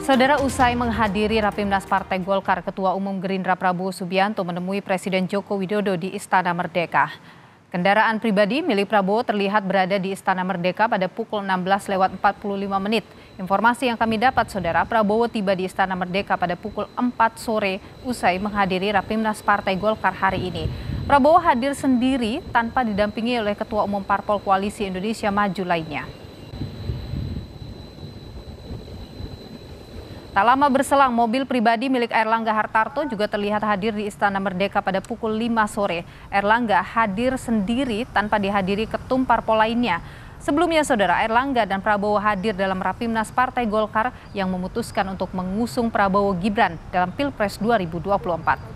Saudara usai menghadiri Rapimnas Partai Golkar, Ketua Umum Gerindra Prabowo Subianto menemui Presiden Joko Widodo di Istana Merdeka. Kendaraan pribadi milik Prabowo terlihat berada di Istana Merdeka pada pukul 16 lewat 45 menit. Informasi yang kami dapat, Saudara, Prabowo tiba di Istana Merdeka pada pukul 4 sore usai menghadiri Rapimnas Partai Golkar hari ini. Prabowo hadir sendiri tanpa didampingi oleh Ketua Umum Parpol Koalisi Indonesia Maju lainnya. Tak lama berselang, mobil pribadi milik Erlangga Hartarto juga terlihat hadir di Istana Merdeka pada pukul 5 sore. Erlangga hadir sendiri tanpa dihadiri ketum parpol lainnya. Sebelumnya, Saudara Erlangga dan Prabowo hadir dalam Rapimnas Partai Golkar yang memutuskan untuk mengusung Prabowo Gibran dalam Pilpres 2024.